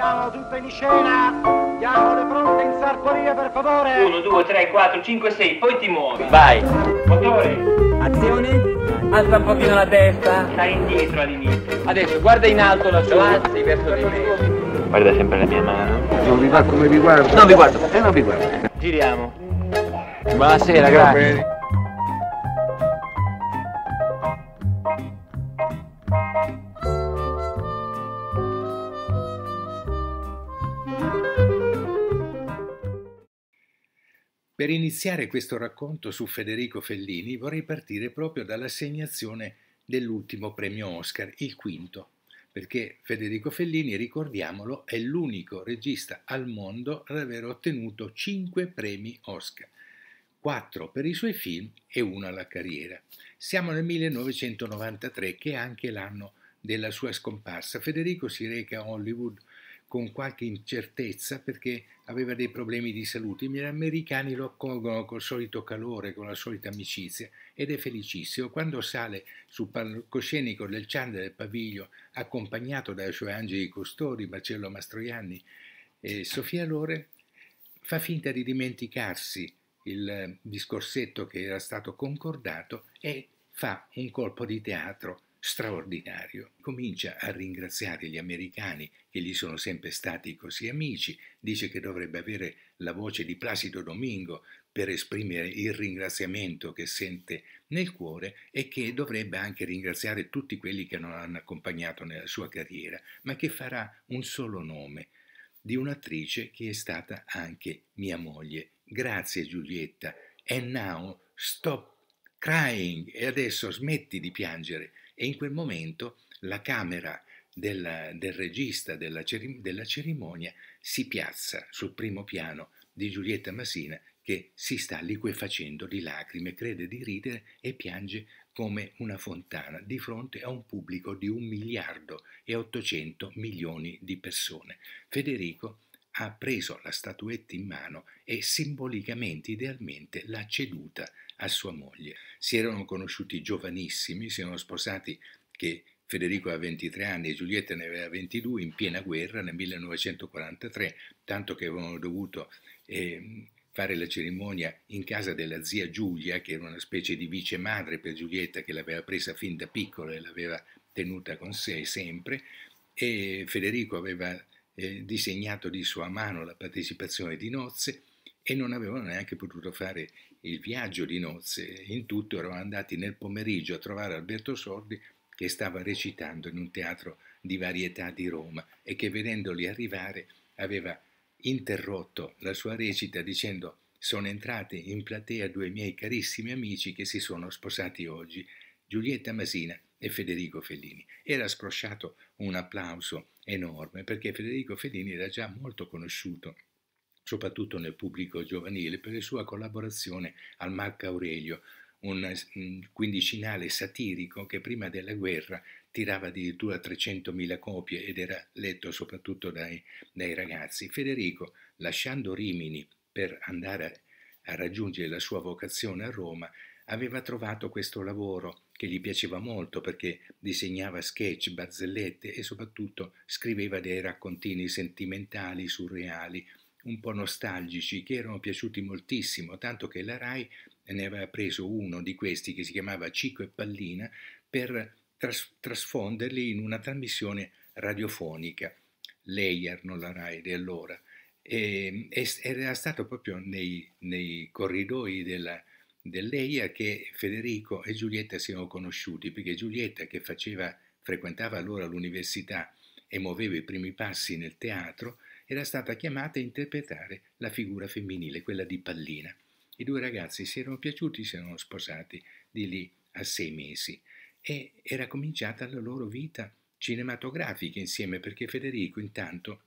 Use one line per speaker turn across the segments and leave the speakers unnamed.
Siamo tutti in scena, diamo le pronte in sarporia per favore. 1, 2, 3, 4, 5, 6, poi ti muovi. Vai. Motore. Azione. Alza un pochino la testa. Stai indietro all'inizio. Adesso guarda in alto la sua, alzi verso di me. Guarda sempre la mia mano. Non vi fa come vi guardo. Non vi guardo. E eh, non vi guardo. Giriamo. Buonasera, grazie. Per iniziare questo racconto su Federico Fellini vorrei partire proprio dall'assegnazione dell'ultimo premio Oscar, il quinto, perché Federico Fellini, ricordiamolo, è l'unico regista al mondo ad aver ottenuto cinque premi Oscar, quattro per i suoi film e uno alla carriera. Siamo nel 1993, che è anche l'anno della sua scomparsa. Federico si reca a Hollywood con qualche incertezza perché aveva dei problemi di salute. I Gli americani lo accolgono col solito calore, con la solita amicizia ed è felicissimo. Quando sale sul palcoscenico del Cianda del Paviglio, accompagnato dai suoi angeli costori, Marcello Mastroianni e Sofia Lore, fa finta di dimenticarsi il eh, discorsetto che era stato concordato e fa un colpo di teatro straordinario. Comincia a ringraziare gli americani che gli sono sempre stati così amici, dice che dovrebbe avere la voce di Placido Domingo per esprimere il ringraziamento che sente nel cuore e che dovrebbe anche ringraziare tutti quelli che non hanno accompagnato nella sua carriera, ma che farà un solo nome di un'attrice che è stata anche mia moglie. Grazie Giulietta. And now stop crying e adesso smetti di piangere e in quel momento la camera del, del regista della, della cerimonia si piazza sul primo piano di Giulietta Masina che si sta liquefacendo di lacrime, crede di ridere e piange come una fontana di fronte a un pubblico di un miliardo e 800 milioni di persone. Federico ha preso la statuetta in mano e simbolicamente, idealmente, l'ha ceduta a sua moglie. Si erano conosciuti giovanissimi, si erano sposati che Federico aveva 23 anni e Giulietta ne aveva 22 in piena guerra nel 1943, tanto che avevano dovuto eh, fare la cerimonia in casa della zia Giulia, che era una specie di vice madre per Giulietta che l'aveva presa fin da piccola e l'aveva tenuta con sé sempre, e Federico aveva eh, disegnato di sua mano la partecipazione di nozze e non avevano neanche potuto fare il viaggio di nozze. In tutto erano andati nel pomeriggio a trovare Alberto Sordi che stava recitando in un teatro di varietà di Roma e che vedendoli arrivare aveva interrotto la sua recita dicendo sono entrati in platea due miei carissimi amici che si sono sposati oggi, Giulietta Masina e Federico Fellini. Era scrosciato un applauso enorme perché Federico Fellini era già molto conosciuto soprattutto nel pubblico giovanile, per la sua collaborazione al Marco Aurelio, un quindicinale satirico che prima della guerra tirava addirittura 300.000 copie ed era letto soprattutto dai, dai ragazzi. Federico, lasciando Rimini per andare a, a raggiungere la sua vocazione a Roma, aveva trovato questo lavoro che gli piaceva molto perché disegnava sketch, barzellette e soprattutto scriveva dei raccontini sentimentali, surreali, un po' nostalgici che erano piaciuti moltissimo, tanto che la RAI ne aveva preso uno di questi che si chiamava Cico e Pallina per tras trasfonderli in una trasmissione radiofonica. Lei non la RAI di allora. E, ehm, era stato proprio nei, nei corridoi della, dell'EIA che Federico e Giulietta si erano conosciuti, perché Giulietta che faceva, frequentava allora l'università e muoveva i primi passi nel teatro, era stata chiamata a interpretare la figura femminile, quella di Pallina. I due ragazzi si erano piaciuti, si erano sposati di lì a sei mesi e era cominciata la loro vita cinematografica insieme perché Federico intanto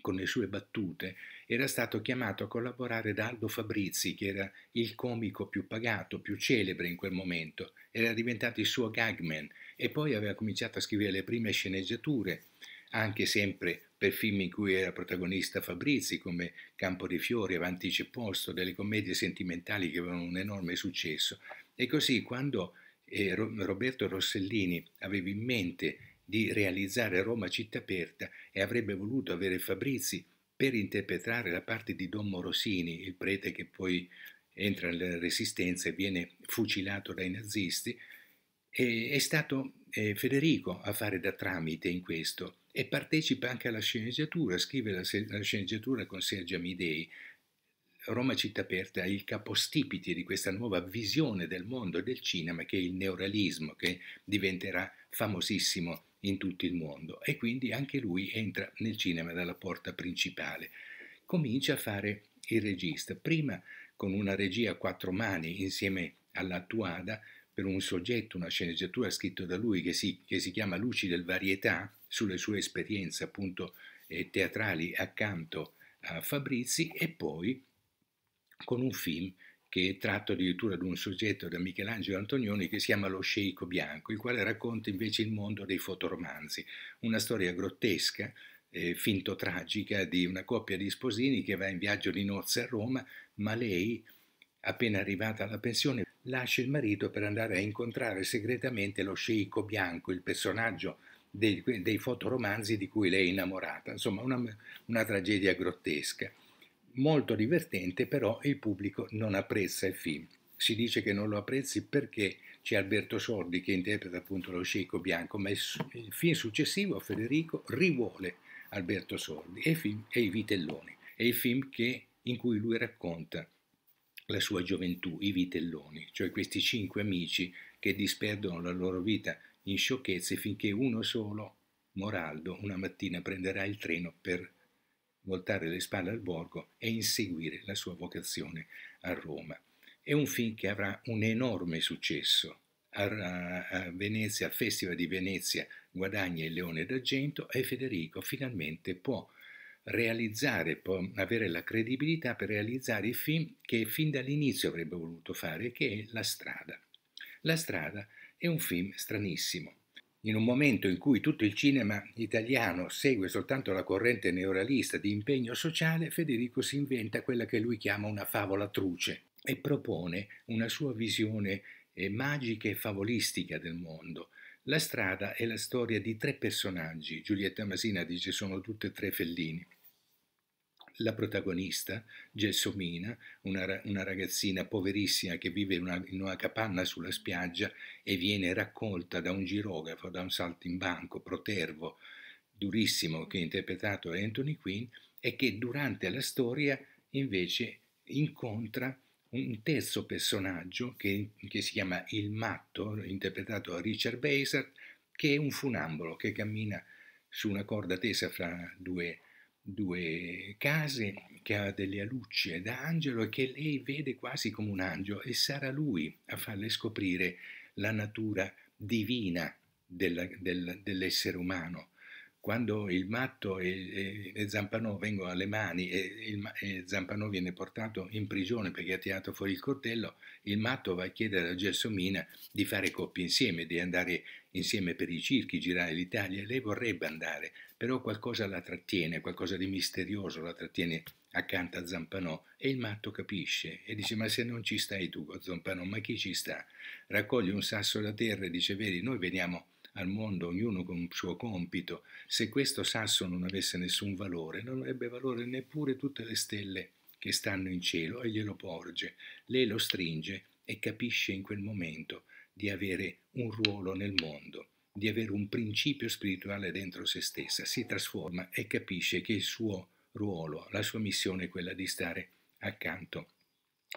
con le sue battute, era stato chiamato a collaborare da Aldo Fabrizi, che era il comico più pagato, più celebre in quel momento, era diventato il suo gagman e poi aveva cominciato a scrivere le prime sceneggiature anche sempre per film in cui era protagonista Fabrizi, come Campo di Fiori, Avanti c'è posto, delle commedie sentimentali che avevano un enorme successo. E così quando eh, Roberto Rossellini aveva in mente di realizzare Roma città aperta e avrebbe voluto avere Fabrizi per interpretare la parte di Don Morosini, il prete che poi entra nella resistenza e viene fucilato dai nazisti, è stato eh, Federico a fare da tramite in questo e partecipa anche alla sceneggiatura, scrive la, la sceneggiatura con Sergio Amidei. Roma Città Aperta è il capostipite di questa nuova visione del mondo del cinema che è il neorealismo, che diventerà famosissimo in tutto il mondo e quindi anche lui entra nel cinema dalla porta principale. Comincia a fare il regista, prima con una regia a quattro mani insieme alla Tuada, per un soggetto, una sceneggiatura scritta da lui che si, che si chiama Luci del Varietà, sulle sue esperienze appunto eh, teatrali accanto a Fabrizi e poi con un film che è tratto addirittura di un soggetto da Michelangelo Antonioni che si chiama Lo Sceicco Bianco, il quale racconta invece il mondo dei fotoromanzi, una storia grottesca, eh, finto tragica di una coppia di sposini che va in viaggio di nozze a Roma, ma lei Appena arrivata alla pensione, lascia il marito per andare a incontrare segretamente lo sceicco bianco, il personaggio dei, dei fotoromanzi di cui lei è innamorata. Insomma, una, una tragedia grottesca. Molto divertente, però il pubblico non apprezza il film. Si dice che non lo apprezzi perché c'è Alberto Sordi che interpreta appunto lo sceicco bianco, ma il, il film successivo, Federico, rivuole Alberto Sordi e, film, e i Vitelloni. È il film che, in cui lui racconta la sua gioventù, i vitelloni, cioè questi cinque amici che disperdono la loro vita in sciocchezze finché uno solo, Moraldo, una mattina prenderà il treno per voltare le spalle al borgo e inseguire la sua vocazione a Roma. È un film che avrà un enorme successo. A Venezia, al Festival di Venezia, guadagna il Leone d'Argento e Federico finalmente può realizzare, può avere la credibilità per realizzare i film che fin dall'inizio avrebbe voluto fare, che è La strada. La strada è un film stranissimo. In un momento in cui tutto il cinema italiano segue soltanto la corrente neorealista di impegno sociale, Federico si inventa quella che lui chiama una favola truce e propone una sua visione eh, magica e favolistica del mondo, la strada è la storia di tre personaggi, Giulietta Masina dice sono tutte e tre Fellini. La protagonista, Gelsomina, una, una ragazzina poverissima che vive in una, in una capanna sulla spiaggia e viene raccolta da un girografo, da un saltimbanco protervo durissimo che è interpretato da Anthony Quinn e che durante la storia invece incontra un terzo personaggio che, che, si chiama Il Matto, interpretato da Richard Basert, che è un funambolo che cammina su una corda tesa fra due, due case, che ha delle alucce da angelo e che lei vede quasi come un angelo e sarà lui a farle scoprire la natura divina dell'essere umano quando il matto e, e, e Zampano vengono alle mani e, il, e, Zampano viene portato in prigione perché ha tirato fuori il coltello, il matto va a chiedere a Gelsomina di fare coppie insieme, di andare insieme per i circhi, girare l'Italia lei vorrebbe andare, però qualcosa la trattiene, qualcosa di misterioso la trattiene accanto a Zampano e il matto capisce e dice ma se non ci stai tu con Zampano, ma chi ci sta? Raccoglie un sasso da terra e dice vedi noi veniamo al mondo, ognuno con il suo compito, se questo sasso non avesse nessun valore, non avrebbe valore neppure tutte le stelle che stanno in cielo e glielo porge. Lei lo stringe e capisce in quel momento di avere un ruolo nel mondo, di avere un principio spirituale dentro se stessa, si trasforma e capisce che il suo ruolo, la sua missione è quella di stare accanto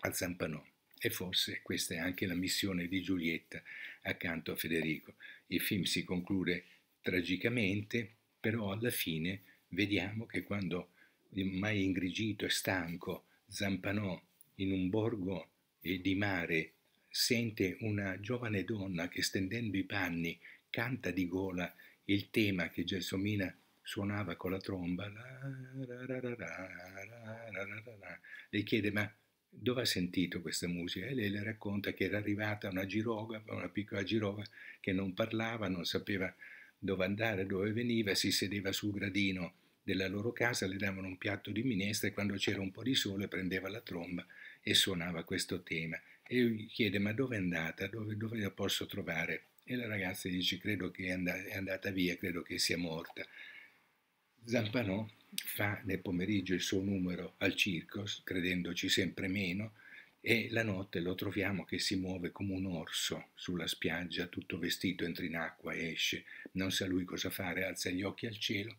a Zampanò. E forse questa è anche la missione di Giulietta accanto a Federico. Il film si conclude tragicamente, però alla fine vediamo che quando mai ingrigito e stanco Zampanò in un borgo di mare sente una giovane donna che stendendo i panni canta di gola il tema che Gelsomina suonava con la tromba. La, la, la, le chiede ma dove ha sentito questa musica? E lei le racconta che era arrivata una giroga, una piccola giroga che non parlava, non sapeva dove andare, dove veniva, si sedeva sul gradino della loro casa, le davano un piatto di minestra e quando c'era un po' di sole prendeva la tromba e suonava questo tema. E lui chiede ma dove è andata, dove, dove la posso trovare? E la ragazza dice credo che è andata, è andata via, credo che sia morta. Zampanò fa nel pomeriggio il suo numero al circo, credendoci sempre meno, e la notte lo troviamo che si muove come un orso sulla spiaggia, tutto vestito, entra in acqua, esce, non sa lui cosa fare, alza gli occhi al cielo,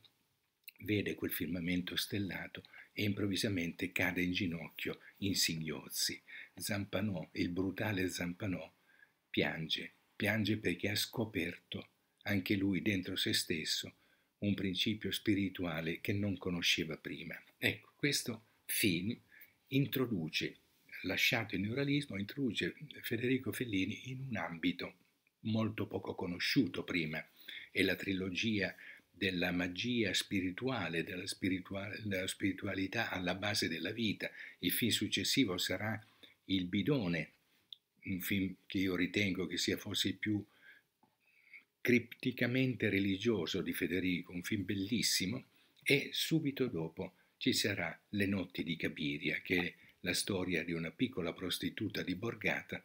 vede quel firmamento stellato e improvvisamente cade in ginocchio in singhiozzi. Zampanò, il brutale Zampanò, piange, piange perché ha scoperto anche lui dentro se stesso un principio spirituale che non conosceva prima. Ecco, questo film introduce, lasciato il neuralismo, introduce Federico Fellini in un ambito molto poco conosciuto prima, è la trilogia della magia spirituale, della, spiritual della spiritualità alla base della vita. Il film successivo sarà Il bidone, un film che io ritengo che sia forse il più cripticamente religioso di Federico, un film bellissimo, e subito dopo ci sarà Le notti di Cabiria, che è la storia di una piccola prostituta di Borgata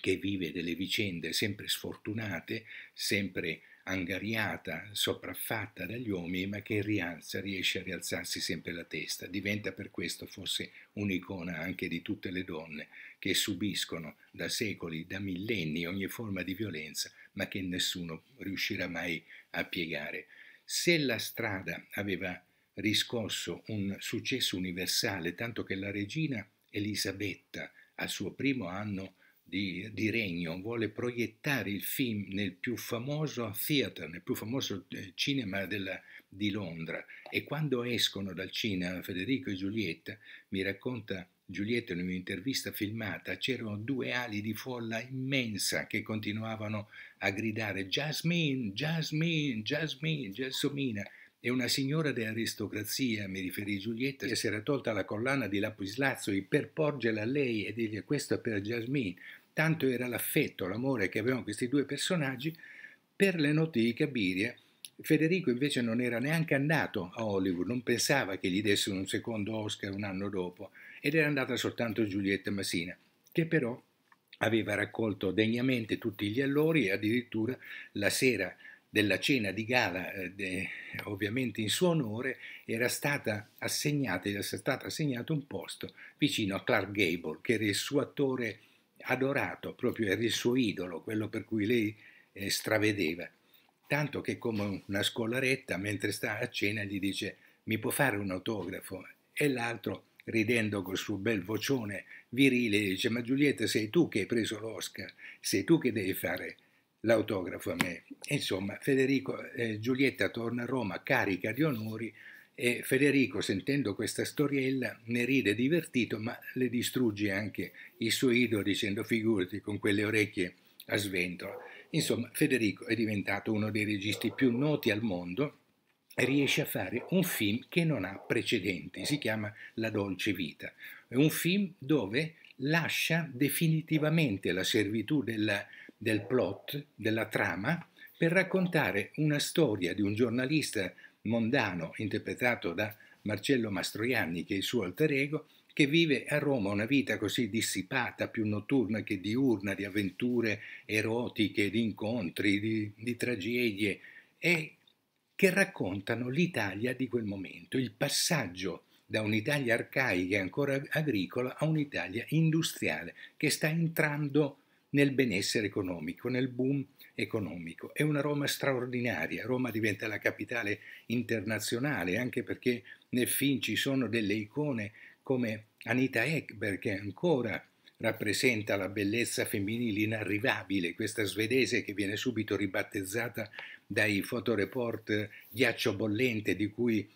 che vive delle vicende sempre sfortunate, sempre angariata, sopraffatta dagli uomini, ma che rialza, riesce a rialzarsi sempre la testa. Diventa per questo forse un'icona anche di tutte le donne che subiscono da secoli, da millenni ogni forma di violenza, ma che nessuno riuscirà mai a piegare. Se la strada aveva riscosso un successo universale, tanto che la regina Elisabetta al suo primo anno di, di, Regno vuole proiettare il film nel più famoso theater, nel più famoso eh, cinema della, di Londra e quando escono dal cinema Federico e Giulietta, mi racconta Giulietta in un'intervista filmata, c'erano due ali di folla immensa che continuavano a gridare Jasmine, Jasmine, Jasmine, Gelsomina e una signora dell'aristocrazia, mi riferì Giulietta, che si era tolta la collana di lapislazzo per porgerla a lei e dirgli questo è per Jasmine tanto era l'affetto, l'amore che avevano questi due personaggi per le notti di Cabiria. Federico invece non era neanche andato a Hollywood, non pensava che gli dessero un secondo Oscar un anno dopo, ed era andata soltanto Giulietta Massina, che però aveva raccolto degnamente tutti gli allori e addirittura la sera della cena di gala, eh, de, ovviamente in suo onore, era stata assegnata, era stato assegnato un posto vicino a Clark Gable, che era il suo attore adorato proprio era il suo idolo, quello per cui lei eh, stravedeva. Tanto che come una scolaretta, mentre sta a cena, gli dice mi può fare un autografo? E l'altro, ridendo col suo bel vocione virile, dice ma Giulietta sei tu che hai preso l'Oscar, sei tu che devi fare l'autografo a me. Insomma, Federico, eh, Giulietta torna a Roma carica di onori, e Federico, sentendo questa storiella, ne ride divertito, ma le distrugge anche il suo idolo dicendo figurati con quelle orecchie a sventola. Insomma, Federico è diventato uno dei registi più noti al mondo e riesce a fare un film che non ha precedenti, si chiama La dolce vita. È un film dove lascia definitivamente la servitù della, del plot, della trama, per raccontare una storia di un giornalista mondano interpretato da Marcello Mastroianni, che è il suo alter ego, che vive a Roma una vita così dissipata, più notturna che diurna, di avventure erotiche, di incontri, di, di tragedie, e che raccontano l'Italia di quel momento, il passaggio da un'Italia arcaica e ancora agricola a un'Italia industriale che sta entrando nel benessere economico, nel boom economico. È una Roma straordinaria, Roma diventa la capitale internazionale, anche perché nel film ci sono delle icone come Anita Ekberg che ancora rappresenta la bellezza femminile inarrivabile, questa svedese che viene subito ribattezzata dai fotoreport Ghiaccio Bollente di cui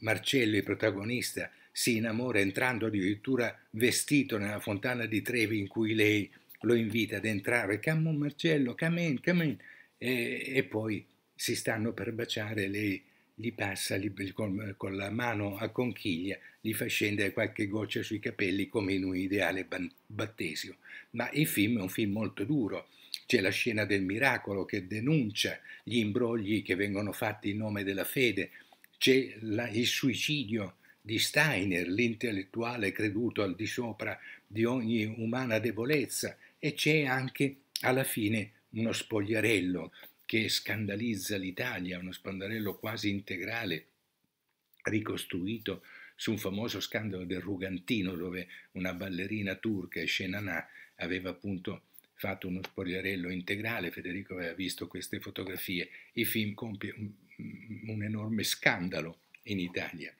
Marcello, il protagonista, si innamora entrando addirittura vestito nella fontana di Trevi in cui lei lo invita ad entrare, Cammon Marcello, come in, come in, e, e, poi si stanno per baciare, lei gli passa gli, con, con, la mano a conchiglia, gli fa scendere qualche goccia sui capelli come in un ideale battesimo. Ma il film è un film molto duro, c'è la scena del miracolo che denuncia gli imbrogli che vengono fatti in nome della fede, c'è il suicidio di Steiner, l'intellettuale creduto al di sopra di ogni umana debolezza, e c'è anche alla fine uno spogliarello che scandalizza l'Italia, uno spogliarello quasi integrale ricostruito su un famoso scandalo del Rugantino dove una ballerina turca, Shenana, aveva appunto fatto uno spogliarello integrale, Federico aveva visto queste fotografie, il film compie un, un enorme scandalo in Italia,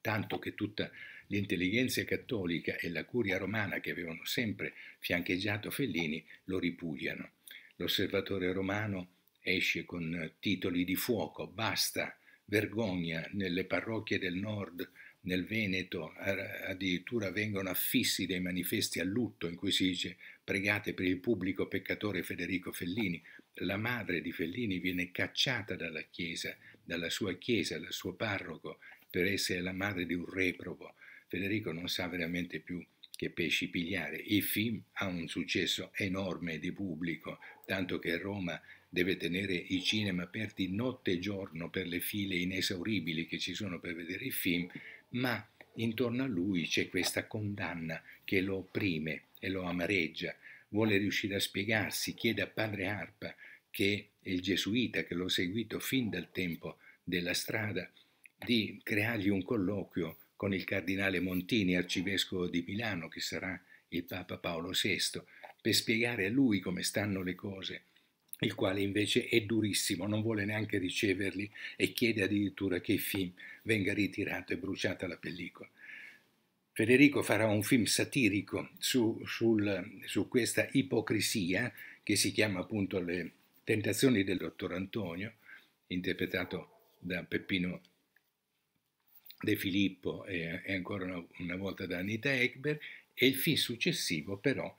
tanto che tutta L'intelligenza cattolica e la curia romana che avevano sempre fiancheggiato Fellini lo ripudiano. L'osservatore romano esce con titoli di fuoco, basta, vergogna nelle parrocchie del nord, nel Veneto, addirittura vengono affissi dei manifesti a lutto in cui si dice pregate per il pubblico peccatore Federico Fellini. La madre di Fellini viene cacciata dalla chiesa, dalla sua chiesa, dal suo parroco, per essere la madre di un reprobo. Federico non sa veramente più che pesci pigliare. Il film ha un successo enorme di pubblico, tanto che Roma deve tenere i cinema aperti notte e giorno per le file inesauribili che ci sono per vedere il film, ma intorno a lui c'è questa condanna che lo opprime e lo amareggia. Vuole riuscire a spiegarsi, chiede a padre Arpa, che è il gesuita che l'ho seguito fin dal tempo della strada, di creargli un colloquio con il cardinale Montini, arcivescovo di Milano, che sarà il Papa Paolo VI, per spiegare a lui come stanno le cose, il quale invece è durissimo, non vuole neanche riceverli e chiede addirittura che il film venga ritirato e bruciata la pellicola. Federico farà un film satirico su, sul, su questa ipocrisia che si chiama appunto Le tentazioni del dottor Antonio, interpretato da Peppino De Filippo e, e ancora una, una volta da Anita Ekberg e il film successivo però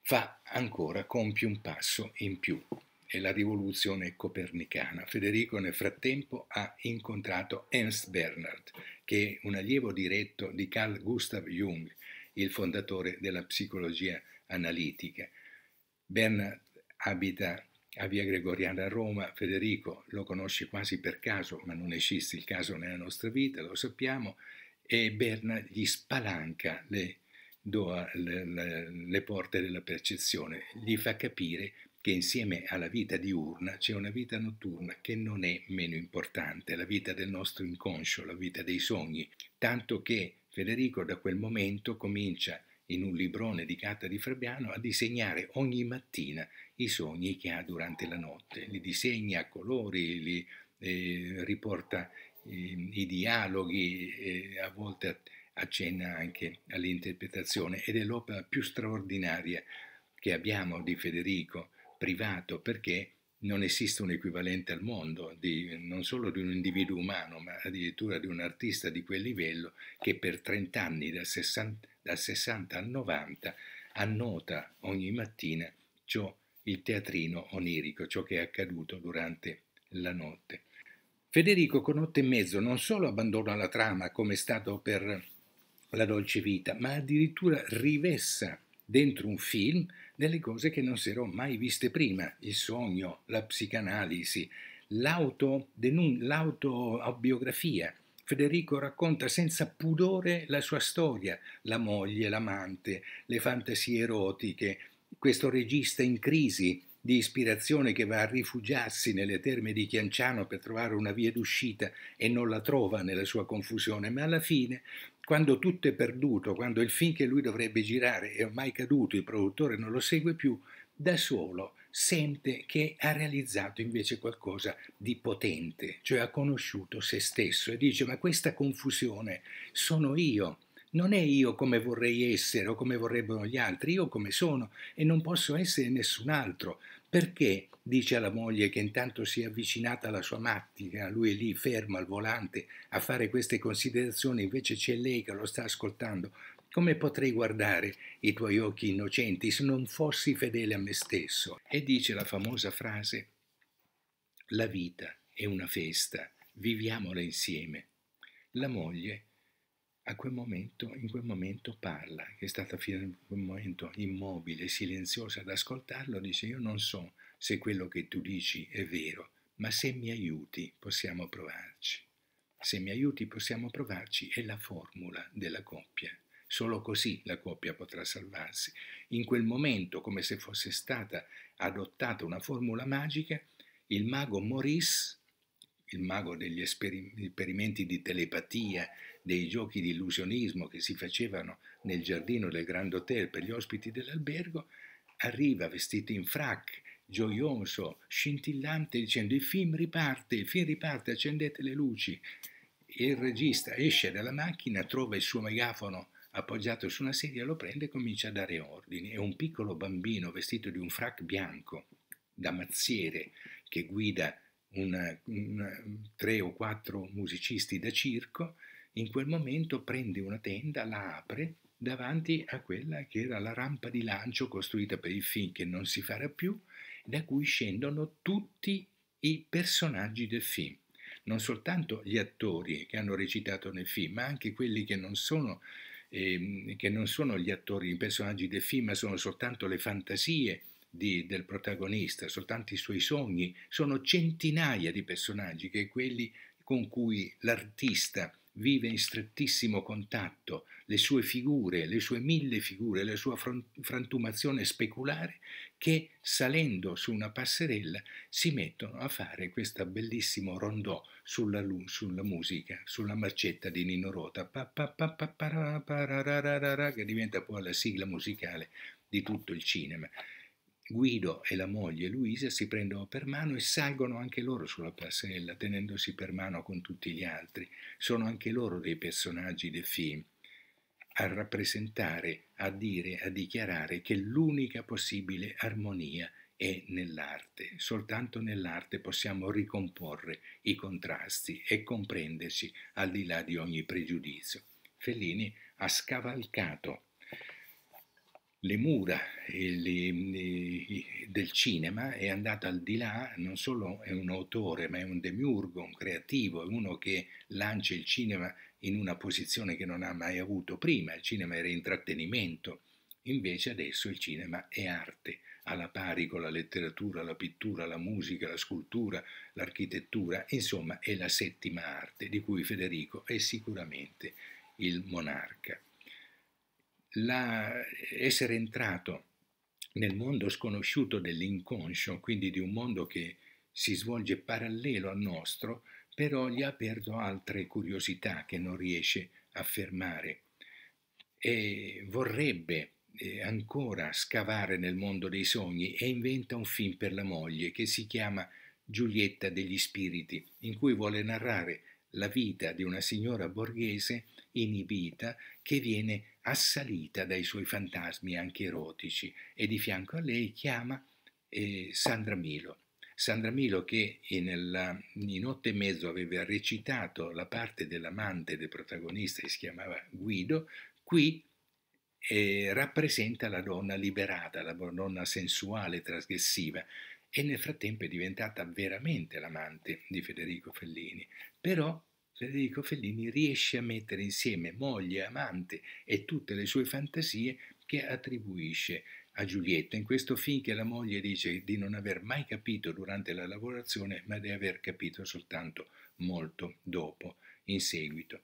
fa ancora, compie un passo in più, è la rivoluzione copernicana. Federico nel frattempo ha incontrato Ernst Bernhard, che è un allievo diretto di Carl Gustav Jung, il fondatore della psicologia analitica. Bernhard abita a Via Gregoriana a Roma, Federico lo conosce quasi per caso, ma non esiste il caso nella nostra vita, lo sappiamo, e Berna gli spalanca le, doa, le, le, le porte della percezione, gli fa capire che insieme alla vita diurna c'è una vita notturna che non è meno importante, la vita del nostro inconscio, la vita dei sogni, tanto che Federico da quel momento comincia a in un librone di carta di Fabiano a disegnare ogni mattina i sogni che ha durante la notte. Li disegna a colori, li eh, riporta eh, i dialoghi, eh, a volte accenna anche all'interpretazione ed è l'opera più straordinaria che abbiamo di Federico privato perché non esiste un equivalente al mondo, di, non solo di un individuo umano, ma addirittura di un artista di quel livello che per 30 anni, dal 60, dal 60 al 90, annota ogni mattina ciò, il teatrino onirico, ciò che è accaduto durante la notte. Federico con otto e mezzo non solo abbandona la trama come è stato per la dolce vita, ma addirittura rivessa dentro un film delle cose che non si erano mai viste prima, il sogno, la psicanalisi, l'autobiografia. Federico racconta senza pudore la sua storia, la moglie, l'amante, le fantasie erotiche, questo regista in crisi di ispirazione che va a rifugiarsi nelle terme di Chianciano per trovare una via d'uscita e non la trova nella sua confusione, ma alla fine quando tutto è perduto, quando il film che lui dovrebbe girare è ormai caduto, il produttore non lo segue più, da solo sente che ha realizzato invece qualcosa di potente, cioè ha conosciuto se stesso e dice ma questa confusione sono io, non è io come vorrei essere o come vorrebbero gli altri, io come sono e non posso essere nessun altro, perché dice alla moglie che intanto si è avvicinata alla sua mattina, lui è lì fermo al volante a fare queste considerazioni, invece c'è lei che lo sta ascoltando. Come potrei guardare i tuoi occhi innocenti se non fossi fedele a me stesso? E dice la famosa frase, la vita è una festa, viviamola insieme. La moglie a quel momento, in quel momento parla, che è stata fino a quel momento immobile, silenziosa ad ascoltarlo, dice io non so se quello che tu dici è vero, ma se mi aiuti possiamo provarci. Se mi aiuti possiamo provarci è la formula della coppia. Solo così la coppia potrà salvarsi. In quel momento, come se fosse stata adottata una formula magica, il mago Maurice, il mago degli esperimenti di telepatia, dei giochi di illusionismo che si facevano nel giardino del Grand Hotel per gli ospiti dell'albergo, arriva vestito in frac, gioioso, scintillante, dicendo il film riparte, il film riparte, accendete le luci. il regista esce dalla macchina, trova il suo megafono appoggiato su una sedia, lo prende e comincia a dare ordini. È un piccolo bambino vestito di un frac bianco, da mazziere, che guida una, una, tre o quattro musicisti da circo in quel momento prende una tenda, la apre davanti a quella che era la rampa di lancio costruita per il film che non si farà più, da cui scendono tutti i personaggi del film. Non soltanto gli attori che hanno recitato nel film, ma anche quelli che non sono, eh, che non sono gli attori, i personaggi del film, ma sono soltanto le fantasie di, del protagonista, soltanto i suoi sogni. Sono centinaia di personaggi che quelli con cui l'artista vive in strettissimo contatto le sue figure, le sue mille figure, la sua frantumazione speculare che salendo su una passerella si mettono a fare questo bellissimo rondò sulla, sulla musica, sulla marcetta di Nino Rota, che diventa poi la sigla musicale di tutto il cinema. Guido e la moglie Luisa si prendono per mano e salgono anche loro sulla passerella, tenendosi per mano con tutti gli altri. Sono anche loro dei personaggi del film a rappresentare, a dire, a dichiarare che l'unica possibile armonia è nell'arte. Soltanto nell'arte possiamo ricomporre i contrasti e comprenderci al di là di ogni pregiudizio. Fellini ha scavalcato le mura del cinema, è andato al di là, non solo è un autore, ma è un demiurgo, un creativo, è uno che lancia il cinema in una posizione che non ha mai avuto prima, il cinema era intrattenimento, invece adesso il cinema è arte, alla pari con la letteratura, la pittura, la musica, la scultura, l'architettura, insomma è la settima arte di cui Federico è sicuramente il monarca la, essere entrato nel mondo sconosciuto dell'inconscio, quindi di un mondo che si svolge parallelo al nostro, però gli ha aperto altre curiosità che non riesce a fermare e vorrebbe eh, ancora scavare nel mondo dei sogni e inventa un film per la moglie che si chiama Giulietta degli Spiriti, in cui vuole narrare la vita di una signora borghese inibita che viene assalita dai suoi fantasmi anche erotici e di fianco a lei chiama eh, Sandra Milo. Sandra Milo che nella, in Notte e Mezzo aveva recitato la parte dell'amante del protagonista che si chiamava Guido, qui eh, rappresenta la donna liberata, la donna sensuale, trasgressiva e nel frattempo è diventata veramente l'amante di Federico Fellini. Però Federico cioè, Fellini riesce a mettere insieme moglie, amante e tutte le sue fantasie che attribuisce a Giulietta in questo film che la moglie dice di non aver mai capito durante la lavorazione ma di aver capito soltanto molto dopo, in seguito.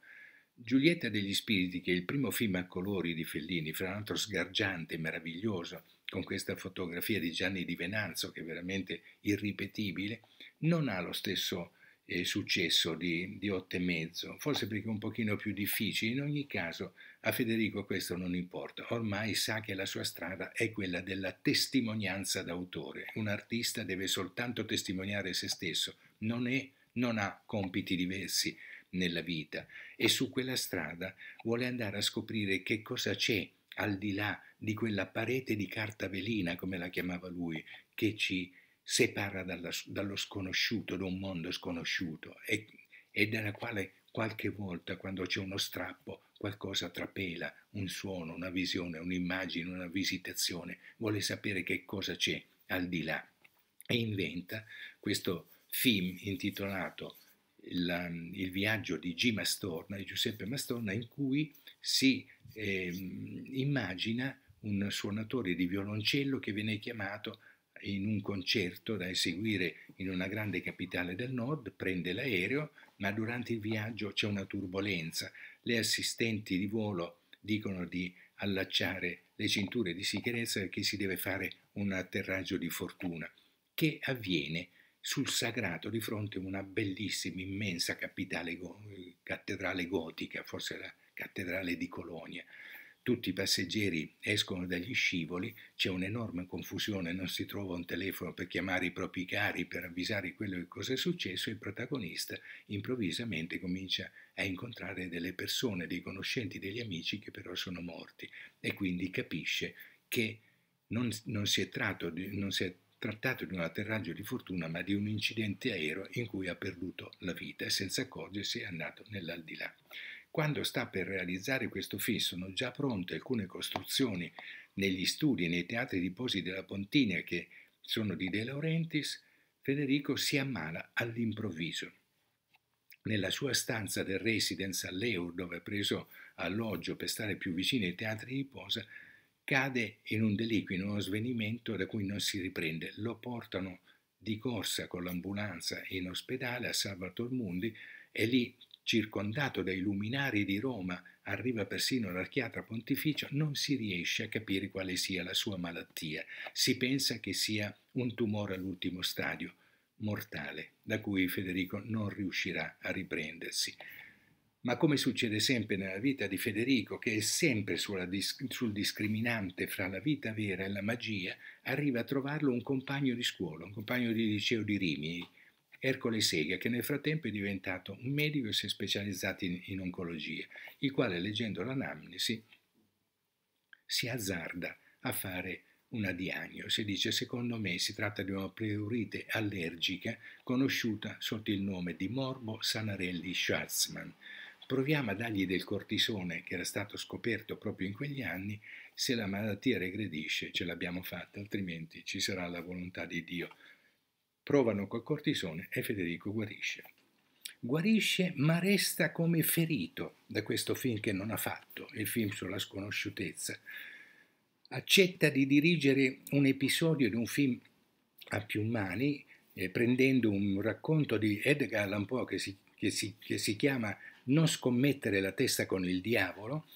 Giulietta degli Spiriti, che è il primo film a colori di Fellini, fra l'altro sgargiante, meraviglioso, con questa fotografia di Gianni di Venanzo che è veramente irripetibile, non ha lo stesso eh, successo di, di mezzo, forse perché un pochino più difficile, in ogni caso a Federico questo non importa, ormai sa che la sua strada è quella della testimonianza d'autore, un artista deve soltanto testimoniare se stesso, non, è, non ha compiti diversi nella vita e su quella strada vuole andare a scoprire che cosa c'è al di là di quella parete di carta velina, come la chiamava lui, che ci separa dalla, dallo sconosciuto, da un mondo sconosciuto e, e dalla quale qualche volta quando c'è uno strappo qualcosa trapela, un suono, una visione, un'immagine, una visitazione, vuole sapere che cosa c'è al di là e inventa questo film intitolato la, il viaggio di G. Mastorna, di Giuseppe Mastorna, in cui si eh, immagina un suonatore di violoncello che viene chiamato in un concerto da eseguire in una grande capitale del nord, prende l'aereo, ma durante il viaggio c'è una turbolenza. Le assistenti di volo dicono di allacciare le cinture di sicurezza perché si deve fare un atterraggio di fortuna, che avviene sul sagrato di fronte a una bellissima, immensa capitale, cattedrale gotica, forse la cattedrale di Colonia tutti i passeggeri escono dagli scivoli, c'è un'enorme confusione, non si trova un telefono per chiamare i propri cari, per avvisare quello che cosa è successo, il protagonista improvvisamente comincia a incontrare delle persone, dei conoscenti, degli amici che però sono morti e quindi capisce che non, non si, è tratto di, non si è trattato di un atterraggio di fortuna ma di un incidente aereo in cui ha perduto la vita e senza accorgersi è andato nell'aldilà. Quando sta per realizzare questo film sono già pronte alcune costruzioni negli studi e nei teatri di posi della Pontinia che sono di De Laurentiis, Federico si ammala all'improvviso. Nella sua stanza del residence all'Eur, dove ha preso alloggio per stare più vicino ai teatri di posa, cade in un deliquio, in uno svenimento da cui non si riprende. Lo portano di corsa con l'ambulanza in ospedale a Salvator Mundi e lì circondato dai luminari di Roma, arriva persino l'archiatra pontificio, non si riesce a capire quale sia la sua malattia. Si pensa che sia un tumore all'ultimo stadio, mortale, da cui Federico non riuscirà a riprendersi. Ma come succede sempre nella vita di Federico, che è sempre dis sul discriminante fra la vita vera e la magia, arriva a trovarlo un compagno di scuola, un compagno di liceo di Rimini, Ercole Sega, che nel frattempo è diventato un medico e si è specializzato in, in oncologia, il quale leggendo l'anamnesi si azzarda a fare una diagnosi e dice secondo me si tratta di una pleurite allergica conosciuta sotto il nome di morbo Sanarelli-Schwarzman. Proviamo a dargli del cortisone che era stato scoperto proprio in quegli anni, se la malattia regredisce ce l'abbiamo fatta, altrimenti ci sarà la volontà di Dio provano col cortisone e Federico guarisce. Guarisce ma resta come ferito da questo film che non ha fatto, il film sulla sconosciutezza. Accetta di dirigere un episodio di un film a più mani, eh, prendendo un racconto di Edgar Allan Poe che si, che si, che si chiama Non scommettere la testa con il diavolo,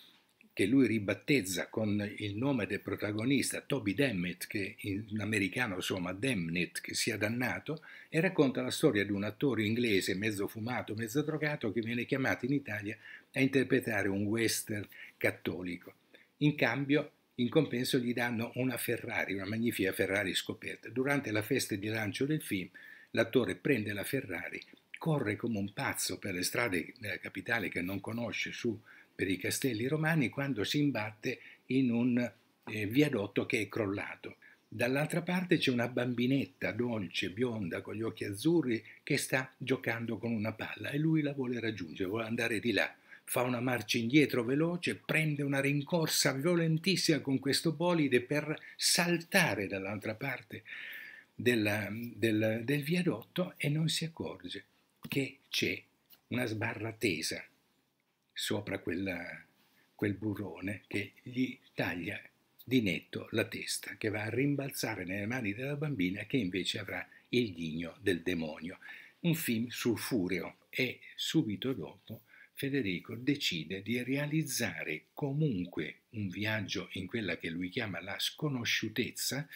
che lui ribattezza con il nome del protagonista, Toby Demmett, che in americano insomma Demnit, che sia dannato, e racconta la storia di un attore inglese mezzo fumato, mezzo drogato, che viene chiamato in Italia a interpretare un western cattolico. In cambio, in compenso gli danno una Ferrari, una magnifica Ferrari scoperta. Durante la festa di lancio del film, l'attore prende la Ferrari, corre come un pazzo per le strade della capitale che non conosce su per i castelli romani quando si imbatte in un eh, viadotto che è crollato. Dall'altra parte c'è una bambinetta dolce, bionda, con gli occhi azzurri, che sta giocando con una palla e lui la vuole raggiungere, vuole andare di là. Fa una marcia indietro veloce, prende una rincorsa violentissima con questo bolide per saltare dall'altra parte della, del, del viadotto e non si accorge che c'è una sbarra tesa sopra quella, quel burrone che gli taglia di netto la testa, che va a rimbalzare nelle mani della bambina che invece avrà il ghigno del demonio. Un film sulfureo e subito dopo Federico decide di realizzare comunque un viaggio in quella che lui chiama la sconosciutezza,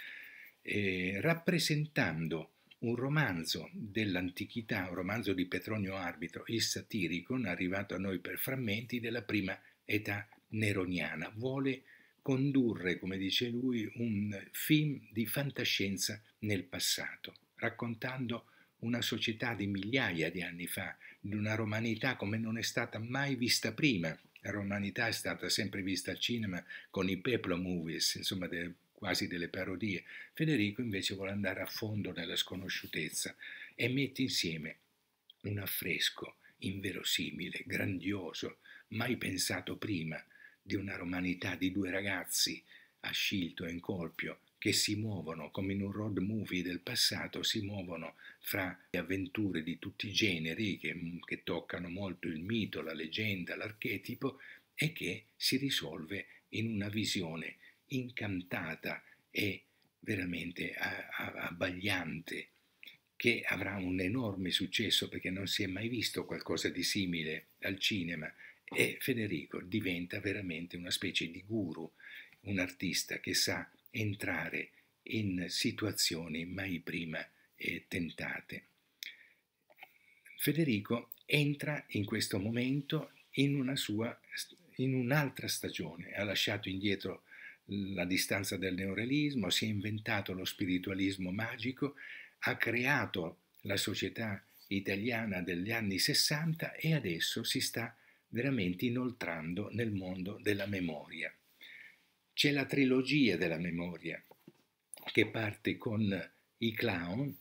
eh, rappresentando un romanzo dell'antichità, un romanzo di Petronio Arbitro, il Satiricon, arrivato a noi per frammenti della prima età neroniana. Vuole condurre, come dice lui, un film di fantascienza nel passato, raccontando una società di migliaia di anni fa, di una romanità come non è stata mai vista prima. La romanità è stata sempre vista al cinema con i Peplo Movies, insomma, delle quasi delle parodie. Federico invece vuole andare a fondo nella sconosciutezza e mette insieme un affresco inverosimile, grandioso, mai pensato prima, di una romanità di due ragazzi, a scilto e in colpio che si muovono come in un road movie del passato, si muovono fra le avventure di tutti i generi che, mm, che toccano molto il mito, la leggenda, l'archetipo e che si risolve in una visione incantata e veramente abbagliante che avrà un enorme successo perché non si è mai visto qualcosa di simile al cinema e Federico diventa veramente una specie di guru, un artista che sa entrare in situazioni mai prima eh, tentate. Federico entra in questo momento in, una sua, in un'altra stagione, ha lasciato indietro la distanza del neorealismo, si è inventato lo spiritualismo magico, ha creato la società italiana degli anni 60 e adesso si sta veramente inoltrando nel mondo della memoria. C'è la trilogia della memoria che parte con i clown,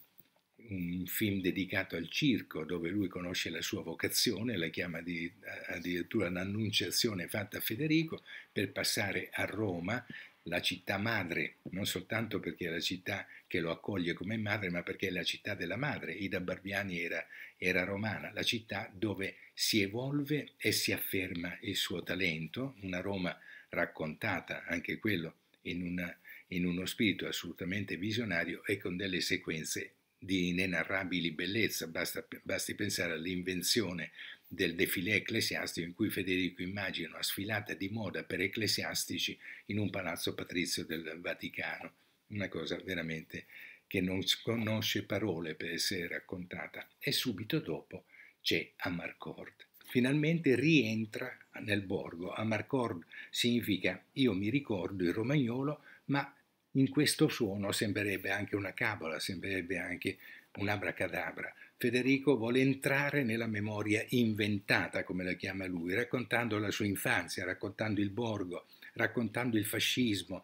un film dedicato al circo dove lui conosce la sua vocazione, la chiama di, eh, addirittura un'annunciazione fatta a Federico per passare a Roma, la città madre, non soltanto perché è la città che lo accoglie come madre, ma perché è la città della madre. Ida Barbiani era, era romana, la città dove si evolve e si afferma il suo talento, una Roma raccontata, anche quello, in una in uno spirito assolutamente visionario e con delle sequenze di inenarrabili bellezza, basta, basti pensare all'invenzione del defilé ecclesiastico in cui Federico immagina una sfilata di moda per ecclesiastici in un palazzo patrizio del Vaticano, una cosa veramente che non conosce parole per essere raccontata. E subito dopo c'è Amarcord. Finalmente rientra nel borgo. Amarcord significa io mi ricordo il romagnolo, ma in questo suono sembrerebbe anche una cabola, sembrerebbe anche un abracadabra. Federico vuole entrare nella memoria inventata, come la chiama lui, raccontando la sua infanzia, raccontando il borgo, raccontando il fascismo,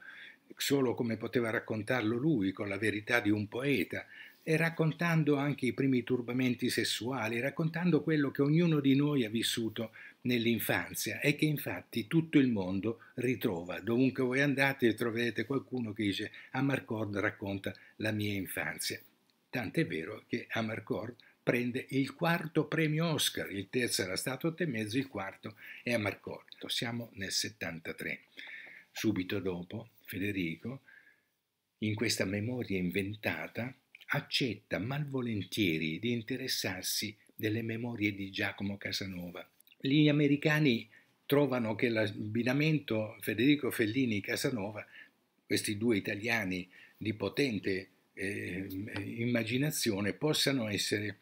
solo come poteva raccontarlo lui, con la verità di un poeta, e raccontando anche i primi turbamenti sessuali, raccontando quello che ognuno di noi ha vissuto nell'infanzia e che infatti tutto il mondo ritrova. Dovunque voi andate troverete qualcuno che dice Amarcord racconta la mia infanzia. Tant'è vero che Amarcord prende il quarto premio Oscar, il terzo era stato Ottemezzo, il quarto è Amarcord. Siamo nel 73. Subito dopo Federico, in questa memoria inventata, accetta malvolentieri di interessarsi delle memorie di Giacomo Casanova, gli americani trovano che l'abbinamento Federico Fellini-Casanova, questi due italiani di potente eh, immaginazione, possano essere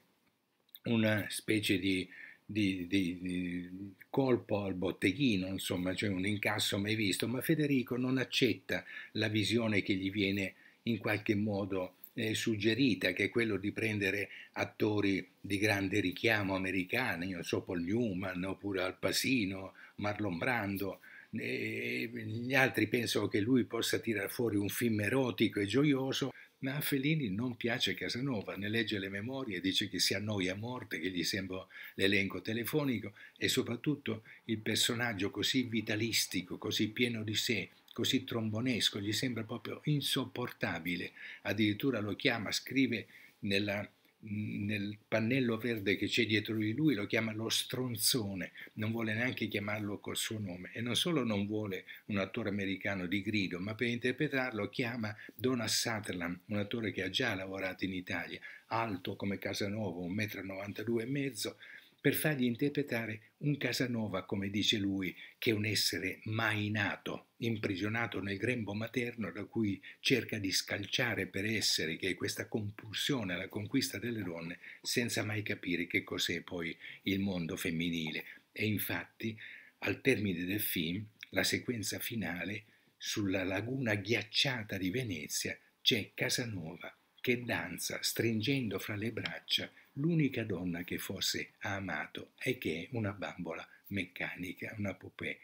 una specie di, di, di, di, colpo al botteghino, insomma, cioè un incasso mai visto, ma Federico non accetta la visione che gli viene in qualche modo eh, suggerita, che è quello di prendere attori di grande richiamo americani, non so Paul Newman oppure Al Pasino, Marlon Brando. E eh, gli altri pensano che lui possa tirare fuori un film erotico e gioioso, ma a Fellini non piace Casanova, ne legge le memorie, dice che si annoia a morte, che gli sembra l'elenco telefonico e soprattutto il personaggio così vitalistico, così pieno di sé, così trombonesco, gli sembra proprio insopportabile, addirittura lo chiama, scrive nella, nel pannello verde che c'è dietro di lui, lo chiama lo stronzone, non vuole neanche chiamarlo col suo nome e non solo non vuole un attore americano di grido, ma per interpretarlo chiama Donna Sutherland, un attore che ha già lavorato in Italia, alto come Casanova, 1,92 m e mezzo, per fargli interpretare un Casanova, come dice lui, che è un essere mai nato, imprigionato nel grembo materno da cui cerca di scalciare per essere, che è questa compulsione alla conquista delle donne, senza mai capire che cos'è poi il mondo femminile. E infatti, al termine del film, la sequenza finale, sulla laguna ghiacciata di Venezia, c'è Casanova che danza stringendo fra le braccia l'unica donna che forse ha amato e che è una bambola meccanica, una poupée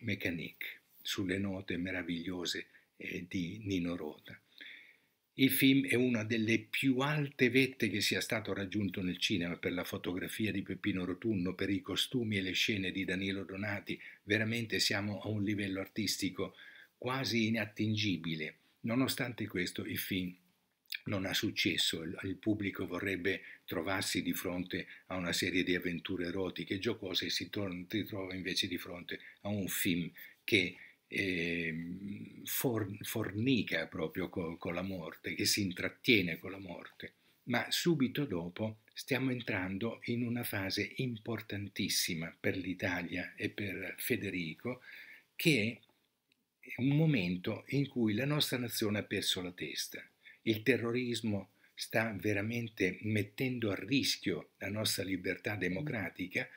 mécanique, sulle note meravigliose eh, di Nino Rota. Il film è una delle più alte vette che sia stato raggiunto nel cinema per la fotografia di Peppino Rotunno, per i costumi e le scene di Danilo Donati. Veramente siamo a un livello artistico quasi inattingibile. Nonostante questo, il film non ha successo, il pubblico vorrebbe trovarsi di fronte a una serie di avventure erotiche giocose e si trova invece di fronte a un film che eh, for, fornica proprio con, con la morte, che si intrattiene con la morte. Ma subito dopo stiamo entrando in una fase importantissima per l'Italia e per Federico, che è un momento in cui la nostra nazione ha perso la testa il terrorismo sta veramente mettendo a rischio la nostra libertà democratica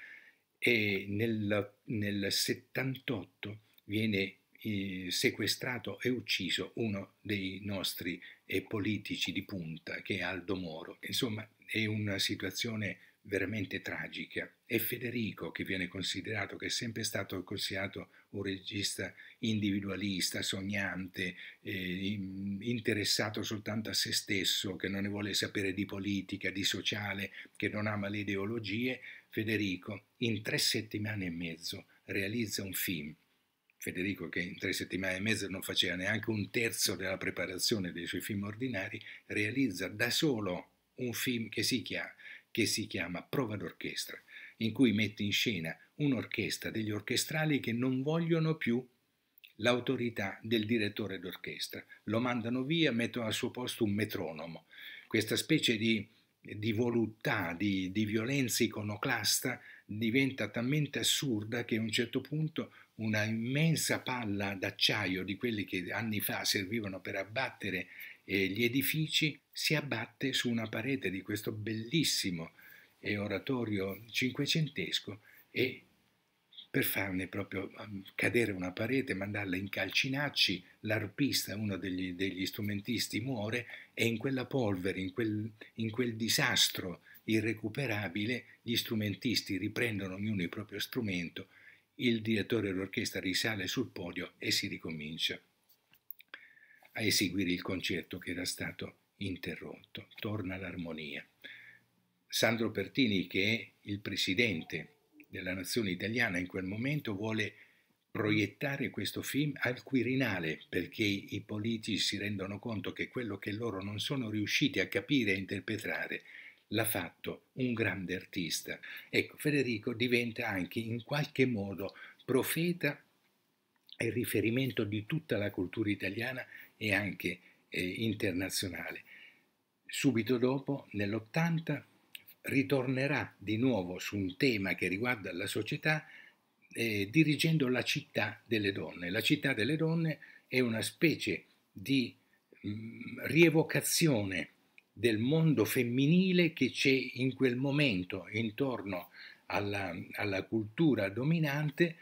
e nel, nel 78 viene eh, sequestrato e ucciso uno dei nostri eh, politici di punta che è Aldo Moro. Insomma è una situazione veramente tragica e Federico che viene considerato, che è sempre stato considerato un regista individualista, sognante, eh, interessato soltanto a se stesso, che non ne vuole sapere di politica, di sociale, che non ama le ideologie, Federico in tre settimane e mezzo realizza un film. Federico che in tre settimane e mezzo non faceva neanche un terzo della preparazione dei suoi film ordinari, realizza da solo un film che si chiama, che si chiama Prova d'orchestra in cui mette in scena un'orchestra degli orchestrali che non vogliono più l'autorità del direttore d'orchestra. Lo mandano via, mettono al suo posto un metronomo. Questa specie di, di voluttà, di, di violenza iconoclasta diventa talmente assurda che a un certo punto una immensa palla d'acciaio di quelli che anni fa servivano per abbattere eh, gli edifici si abbatte su una parete di questo bellissimo e oratorio cinquecentesco e per farne proprio ehm, cadere una parete, mandarla in calcinacci, l'arpista, uno degli, degli, strumentisti, muore e in quella polvere, in quel, in quel disastro irrecuperabile, gli strumentisti riprendono ognuno il proprio strumento, il direttore dell'orchestra risale sul podio e si ricomincia a eseguire il concerto che era stato interrotto. Torna l'armonia. Sandro Pertini, che è il presidente della nazione italiana in quel momento, vuole proiettare questo film al Quirinale perché i politici si rendono conto che quello che loro non sono riusciti a capire e interpretare l'ha fatto un grande artista. Ecco, Federico diventa anche in qualche modo profeta e riferimento di tutta la cultura italiana e anche eh, internazionale. Subito dopo, nell'80, ritornerà di nuovo su un tema che riguarda la società eh, dirigendo la città delle donne. La città delle donne è una specie di mh, mm, rievocazione del mondo femminile che c'è in quel momento intorno alla, alla cultura dominante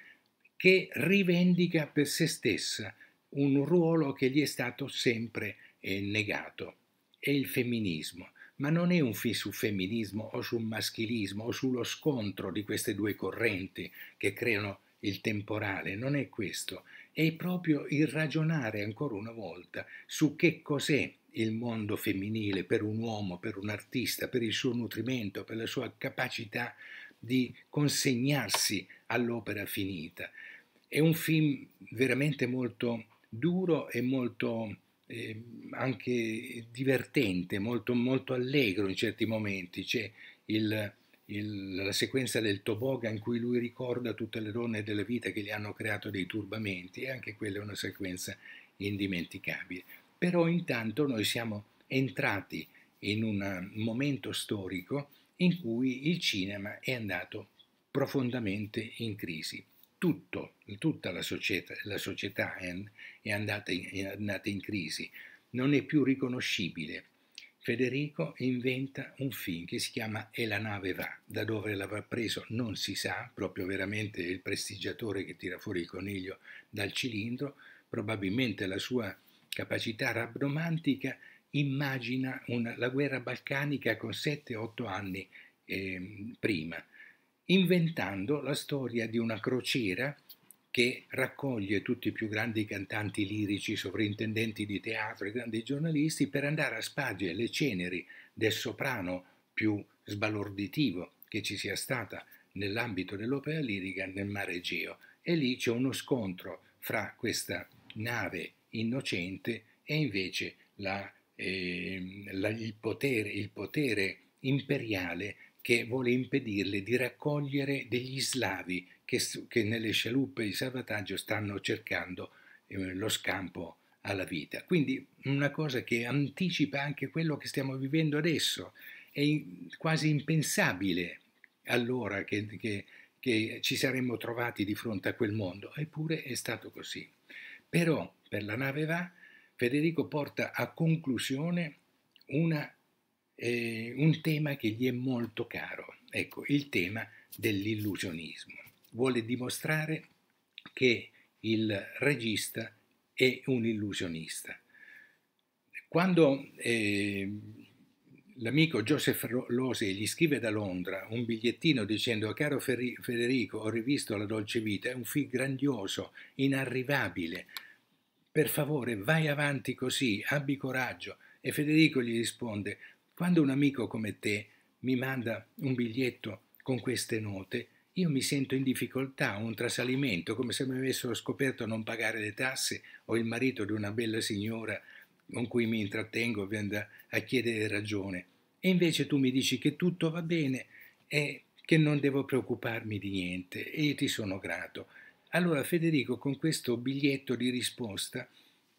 che rivendica per se stessa un ruolo che gli è stato sempre eh, negato, è il femminismo ma non è un film sul femminismo o sul maschilismo o sullo scontro di queste due correnti che creano il temporale, non è questo, è proprio il ragionare ancora una volta su che cos'è il mondo femminile per un uomo, per un artista, per il suo nutrimento, per la sua capacità di consegnarsi all'opera finita. È un film veramente molto duro e molto eh, anche divertente, molto, molto allegro in certi momenti. C'è il, il, la sequenza del toboga in cui lui ricorda tutte le donne della vita che gli hanno creato dei turbamenti, e anche quella è una sequenza indimenticabile. Però intanto noi siamo entrati in un momento storico in cui il cinema è andato profondamente in crisi tutto, tutta la società, la società è, è, andata in, è andata in crisi, non è più riconoscibile. Federico inventa un film che si chiama E la nave va, da dove l'avrà preso non si sa, proprio veramente il prestigiatore che tira fuori il coniglio dal cilindro, probabilmente la sua capacità rabdomantica immagina una, la guerra balcanica con 7-8 anni eh, prima inventando la storia di una crociera che raccoglie tutti i più grandi cantanti lirici, sovrintendenti di teatro e grandi giornalisti per andare a spargere le ceneri del soprano più sbalorditivo che ci sia stata nell'ambito dell'opera lirica nel mare Egeo. E lì c'è uno scontro fra questa nave innocente e invece la, eh, la, il, potere, il potere imperiale che vuole impedirle di raccogliere degli slavi che, che nelle scialuppe di salvataggio stanno cercando eh, lo scampo alla vita. Quindi una cosa che anticipa anche quello che stiamo vivendo adesso. È quasi impensabile allora che, che, che ci saremmo trovati di fronte a quel mondo, eppure è stato così. Però per la nave va, Federico porta a conclusione una eh, un tema che gli è molto caro, ecco il tema dell'illusionismo. Vuole dimostrare che il regista è un illusionista. Quando eh, l'amico Joseph Losey gli scrive da Londra un bigliettino dicendo caro Federico ho rivisto la dolce vita, è un film grandioso, inarrivabile, per favore vai avanti così, abbi coraggio. E Federico gli risponde quando un amico come te mi manda un biglietto con queste note, io mi sento in difficoltà, un trasalimento, come se mi avessero scoperto non pagare le tasse o il marito di una bella signora con cui mi intrattengo viene a chiedere ragione. E invece tu mi dici che tutto va bene e che non devo preoccuparmi di niente e io ti sono grato. Allora Federico con questo biglietto di risposta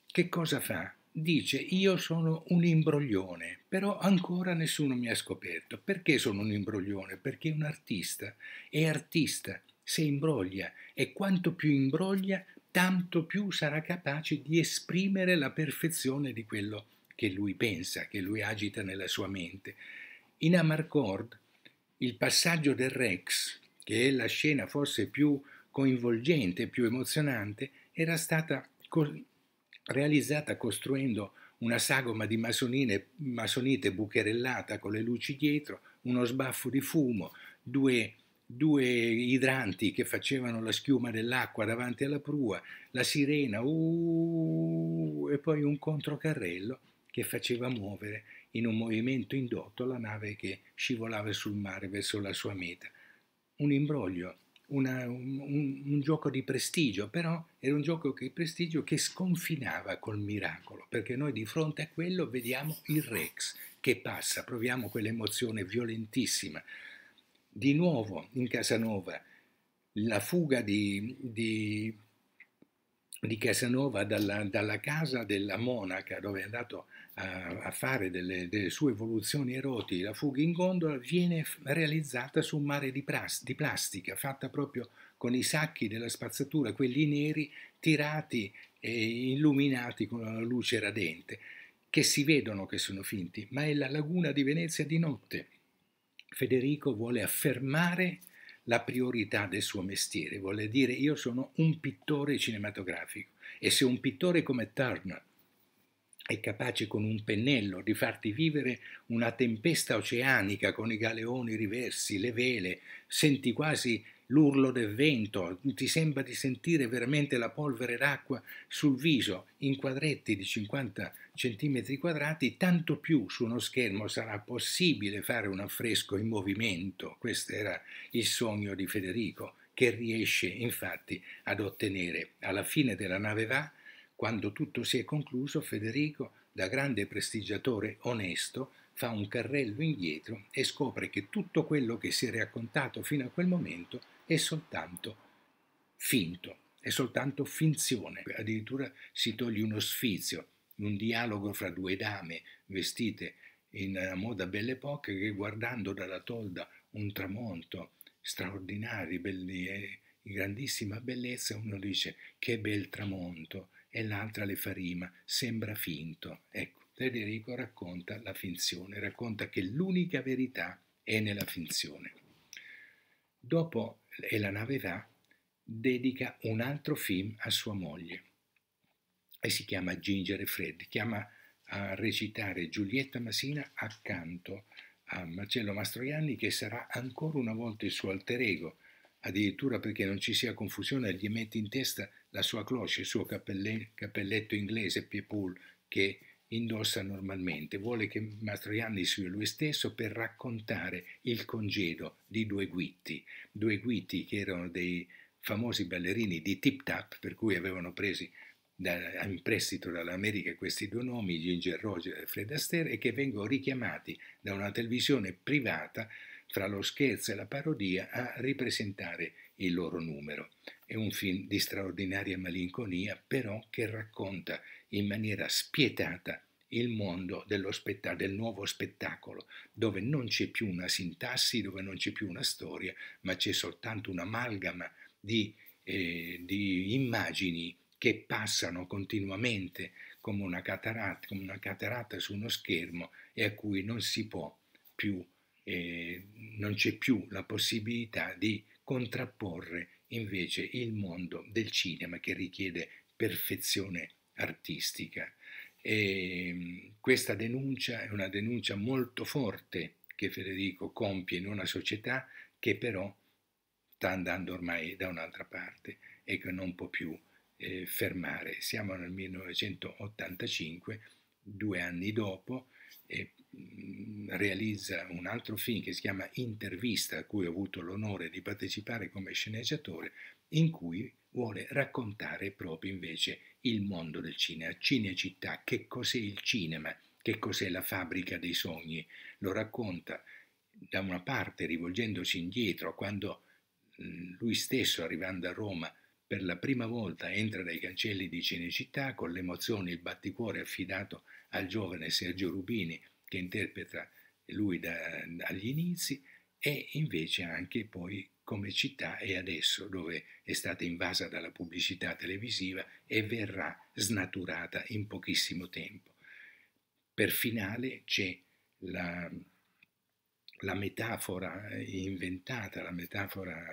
che cosa fa? Dice io sono un imbroglione, però ancora nessuno mi ha scoperto. Perché sono un imbroglione? Perché un artista è artista, se imbroglia e quanto più imbroglia, tanto più sarà capace di esprimere la perfezione di quello che lui pensa, che lui agita nella sua mente. In Amarcord, il passaggio del Rex, che è la scena forse più coinvolgente, più emozionante, era stata realizzata costruendo una sagoma di masonine, masonite bucherellata con le luci dietro, uno sbaffo di fumo, due, due idranti che facevano la schiuma dell'acqua davanti alla prua, la sirena uh, e poi un controcarrello che faceva muovere in un movimento indotto la nave che scivolava sul mare verso la sua meta. Un imbroglio una, un, un, un, gioco di prestigio, però era un gioco di prestigio che sconfinava col miracolo, perché noi di fronte a quello vediamo il Rex che passa, proviamo quell'emozione violentissima. Di nuovo in Casanova la fuga di, di di Casanova dalla, dalla, casa della monaca dove è andato a, a fare delle, delle, sue evoluzioni erotiche, la fuga in gondola, viene realizzata su un mare di, pras, di, plastica, fatta proprio con i sacchi della spazzatura, quelli neri, tirati e illuminati con la luce radente, che si vedono che sono finti, ma è la laguna di Venezia di notte. Federico vuole affermare la priorità del suo mestiere, vuole dire io sono un pittore cinematografico e se un pittore come Turner è capace con un pennello di farti vivere una tempesta oceanica con i galeoni riversi, le vele, senti quasi l'urlo del vento, ti sembra di sentire veramente la polvere d'acqua sul viso in quadretti di 50 cm quadrati, tanto più su uno schermo sarà possibile fare un affresco in movimento. Questo era il sogno di Federico, che riesce infatti ad ottenere. Alla fine della nave va, quando tutto si è concluso, Federico, da grande prestigiatore onesto, fa un carrello indietro e scopre che tutto quello che si è raccontato fino a quel momento è soltanto finto, è soltanto finzione. Addirittura si toglie uno sfizio, un dialogo fra due dame vestite in eh, moda belle poche che guardando dalla tolda un tramonto straordinario, belli, eh, grandissima bellezza, uno dice che bel tramonto e l'altra le fa rima, sembra finto. Ecco, Federico racconta la finzione, racconta che l'unica verità è nella finzione. Dopo e la nave va, dedica un altro film a sua moglie e si chiama Ginger e Fred, chiama a recitare Giulietta Masina accanto a Marcello Mastroianni che sarà ancora una volta il suo alter ego, addirittura perché non ci sia confusione gli mette in testa la sua cloche, il suo cappelletto inglese Pie Paul che indossa normalmente. Vuole che Mastroianni sia lui stesso per raccontare il congedo di due guitti, due guitti che erano dei famosi ballerini di Tip Tap, per cui avevano preso da, in prestito dall'America questi due nomi, Ginger Roger e Fred Astaire, e che vengono richiamati da una televisione privata fra lo scherzo e la parodia a ripresentare il loro numero. È un film di straordinaria malinconia, però che racconta in maniera spietata il mondo spettacolo, del nuovo spettacolo, dove non c'è più una sintassi, dove non c'è più una storia, ma c'è soltanto un'amalgama di, eh, di immagini che passano continuamente come una, cataratta, come una cataratta su uno schermo e a cui non si può più, eh, non c'è più la possibilità di contrapporre invece il mondo del cinema che richiede perfezione artistica. E ehm, questa denuncia è una denuncia molto forte che Federico compie in una società che però sta andando ormai da un'altra parte e che non può più eh, fermare. Siamo nel 1985, due anni dopo, e mm, realizza un altro film che si chiama Intervista, a cui ho avuto l'onore di partecipare come sceneggiatore, in cui vuole raccontare proprio invece il mondo del cinema, Cinecittà, che cos'è il cinema, che cos'è la fabbrica dei sogni. Lo racconta da una parte rivolgendosi indietro quando mm, lui stesso arrivando a Roma per la prima volta entra dai cancelli di Cinecittà con l'emozione e il batticuore affidato al giovane Sergio Rubini che interpreta lui da, agli inizi e invece anche poi come città è adesso, dove è stata invasa dalla pubblicità televisiva e verrà snaturata in pochissimo tempo. Per finale c'è la, la metafora inventata, la metafora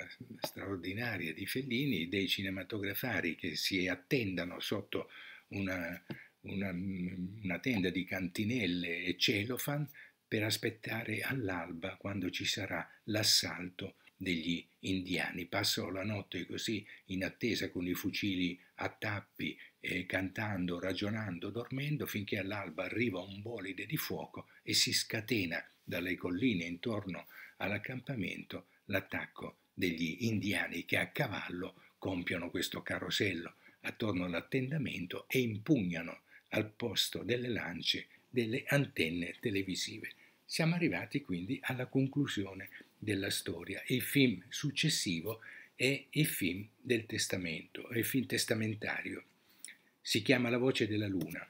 straordinaria di Fellini, dei cinematografari che si attendano sotto una, una, una tenda di cantinelle e celofan per aspettare all'alba quando ci sarà l'assalto degli indiani. Passano la notte così in attesa con i fucili a tappi, eh, cantando, ragionando, dormendo, finché all'alba arriva un bolide di fuoco e si scatena dalle colline intorno all'accampamento l'attacco degli indiani che a cavallo compiono questo carosello attorno all'attendamento e impugnano al posto delle lance delle antenne televisive. Siamo arrivati quindi alla conclusione della storia. Il film successivo è il film del testamento, il film testamentario. Si chiama La voce della luna.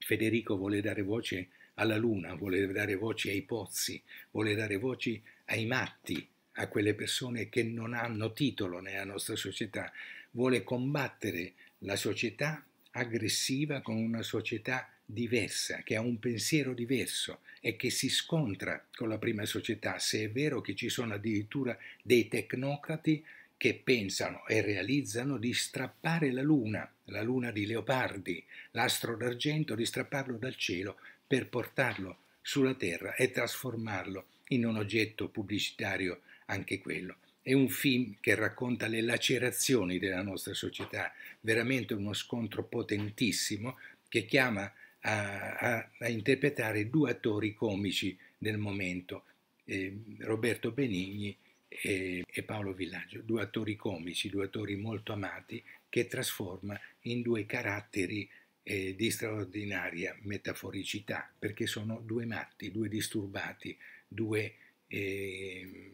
Federico vuole dare voce alla luna, vuole dare voce ai pozzi, vuole dare voce ai matti, a quelle persone che non hanno titolo nella nostra società, vuole combattere la società aggressiva con una società aggressiva diversa, che ha un pensiero diverso e che si scontra con la prima società, se è vero che ci sono addirittura dei tecnocrati che pensano e realizzano di strappare la luna, la luna di Leopardi, l'astro d'argento, di strapparlo dal cielo per portarlo sulla Terra e trasformarlo in un oggetto pubblicitario anche quello. È un film che racconta le lacerazioni della nostra società, veramente uno scontro potentissimo che chiama a, a, a interpretare due attori comici del momento, eh, Roberto Benigni e, e, Paolo Villaggio, due attori comici, due attori molto amati che trasforma in due caratteri eh, di straordinaria metaforicità, perché sono due matti, due disturbati, due, eh,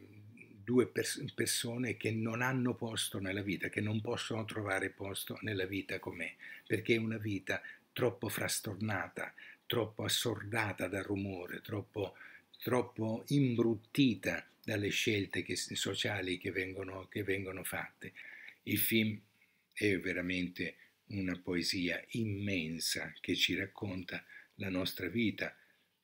due pers- persone che non hanno posto nella vita, che non possono trovare posto nella vita com'è, perché è una vita troppo frastornata, troppo assordata dal rumore, troppo, troppo imbruttita dalle scelte che, sociali che vengono, che vengono fatte. Il film è veramente una poesia immensa che ci racconta la nostra vita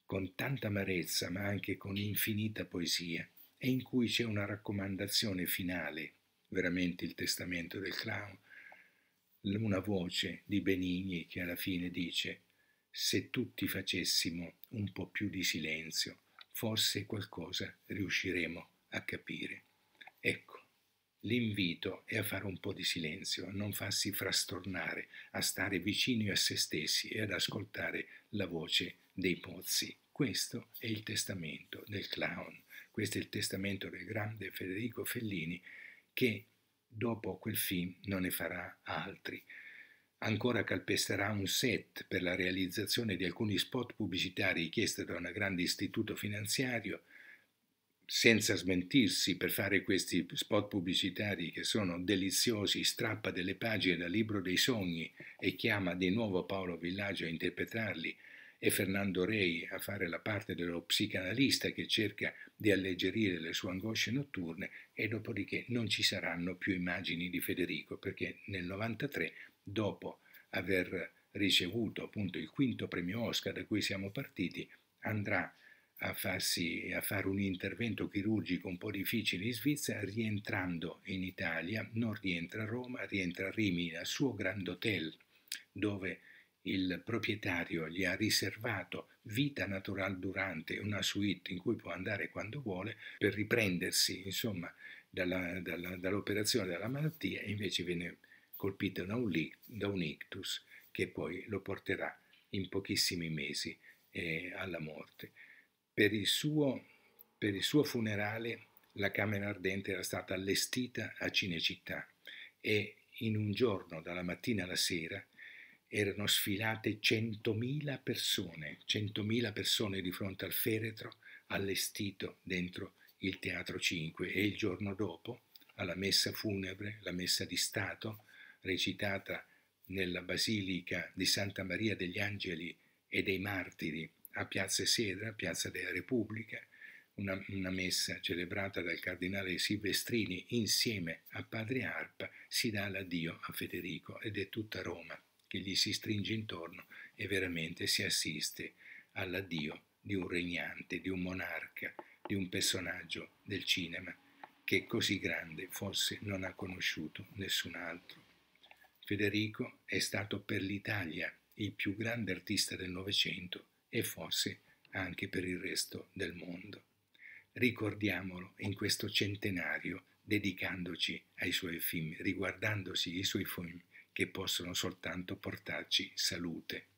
con tanta amarezza ma anche con infinita poesia e in cui c'è una raccomandazione finale, veramente il testamento del clown, una voce di Benigni che alla fine dice se tutti facessimo un po' più di silenzio, forse qualcosa riusciremo a capire. Ecco, l'invito è a fare un po' di silenzio, a non farsi frastornare, a stare vicini a se stessi e ad ascoltare la voce dei pozzi. Questo è il testamento del clown, questo è il testamento del grande Federico Fellini che dopo quel film non ne farà altri. Ancora calpesterà un set per la realizzazione di alcuni spot pubblicitari richiesti da un grande istituto finanziario, senza smentirsi per fare questi spot pubblicitari che sono deliziosi, strappa delle pagine dal libro dei sogni e chiama di nuovo Paolo Villaggio a interpretarli e Fernando Rey a fare la parte dello psicanalista che cerca di alleggerire le sue angosce notturne e dopodiché non ci saranno più immagini di Federico perché nel 93, dopo aver ricevuto appunto il quinto premio Oscar da cui siamo partiti, andrà a, farsi, a fare un intervento chirurgico un po' difficile in Svizzera, rientrando in Italia, non rientra a Roma, rientra a Rimini, al suo Grand Hotel, dove il proprietario gli ha riservato vita natural durante una suite in cui può andare quando vuole per riprendersi insomma dalla, dalla, dall'operazione della malattia e invece viene colpito da un, da un, ictus che poi lo porterà in pochissimi mesi eh, alla morte. Per il, suo, per il suo funerale la Camera Ardente era stata allestita a Cinecittà e in un giorno, dalla mattina alla sera, erano sfilate centomila persone, centomila persone di fronte al feretro allestito dentro il Teatro 5 e il giorno dopo, alla messa funebre, la messa di Stato, recitata nella Basilica di Santa Maria degli Angeli e dei Martiri a Piazza Sedra, Piazza della Repubblica, una, una messa celebrata dal cardinale Silvestrini insieme a Padre Arpa, si dà l'addio a Federico ed è tutta Roma che gli si stringe intorno e veramente si assiste all'addio di un regnante, di un monarca, di un personaggio del cinema che così grande forse non ha conosciuto nessun altro. Federico è stato per l'Italia il più grande artista del Novecento e forse anche per il resto del mondo. Ricordiamolo in questo centenario dedicandoci ai suoi film, riguardandosi i suoi film che possono soltanto portarci salute.